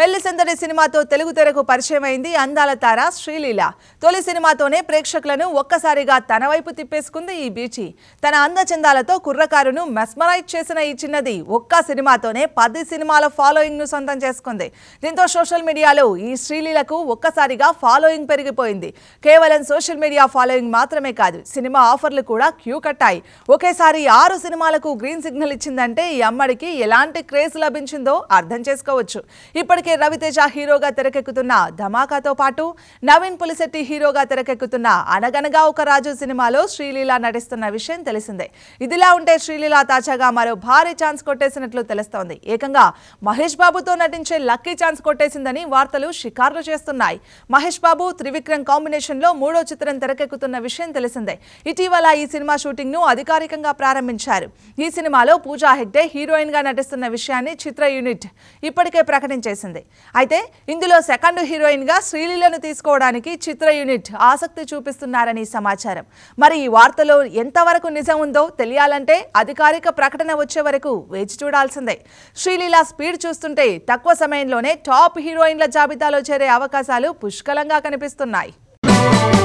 పెళ్లి సందడి సినిమాతో తెలుగు తెరకు పరిచయం అయింది అందాల తార శ్రీలీల తొలి సినిమాతోనే ప్రేక్షకులను ఒక్కసారిగా తన వైపు తిప్పేసుకుంది ఈ బీచి తన అందచందాలతో కుర్రకారును మెస్మరైజ్ చేసిన ఈ చిన్నది ఒక్క సినిమాతోనే పది సినిమాల ఫాలోయింగ్ను సొంతం చేసుకుంది దీంతో సోషల్ మీడియాలో ఈ శ్రీలీలకు ఒక్కసారిగా ఫాలోయింగ్ పెరిగిపోయింది కేవలం సోషల్ మీడియా ఫాలోయింగ్ మాత్రమే కాదు సినిమా ఆఫర్లు కూడా క్యూ కట్టాయి ఒకేసారి ఆరు సినిమాలకు గ్రీన్ సిగ్నల్ ఇచ్చిందంటే ఈ అమ్మడికి ఎలాంటి క్రేజ్ లభించిందో అర్థం చేసుకోవచ్చు ఇప్పటికే కే రవితేజ హీరోగా తెరకెక్కుతున్న ధమాకాతో పాటు నవీన్ పులిశెట్టి హీరోగా తెరకెక్కుతున్న అనగనగా ఒక రాజు సినిమాలో శ్రీలీల నటిస్తున్న విషయం తెలిసిందే ఇదిలా ఉంటే శ్రీలీల తాజాగా మరో భారీ ఛాన్స్ కొట్టేసినట్లు తెలుస్తోంది ఏకంగా మహేష్ బాబుతో నటించే లక్కీ ఛాన్స్ కొట్టేసిందని వార్తలు షికార్లు చేస్తున్నాయి మహేష్ బాబు త్రివిక్రమ్ కాంబినేషన్లో మూడో చిత్రం తెరకెక్కుతున్న విషయం తెలిసిందే ఇటీవల ఈ సినిమా షూటింగ్ ను అధికారికంగా ప్రారంభించారు ఈ సినిమాలో పూజా హెగ్డే గా నటిస్తున్న విషయాన్ని చిత్ర యూనిట్ ఇప్పటికే ప్రకటించేసింది చేస్తుంది అయితే ఇందులో సెకండ్ హీరోయిన్గా శ్రీలీలను తీసుకోవడానికి చిత్ర యూనిట్ ఆసక్తి చూపిస్తున్నారని సమాచారం మరి ఈ వార్తలో ఎంతవరకు నిజం ఉందో తెలియాలంటే అధికారిక ప్రకటన వచ్చే వరకు వేచి చూడాల్సిందే శ్రీలీల స్పీడ్ చూస్తుంటే తక్కువ సమయంలోనే టాప్ హీరోయిన్ల జాబితాలో చేరే అవకాశాలు పుష్కలంగా కనిపిస్తున్నాయి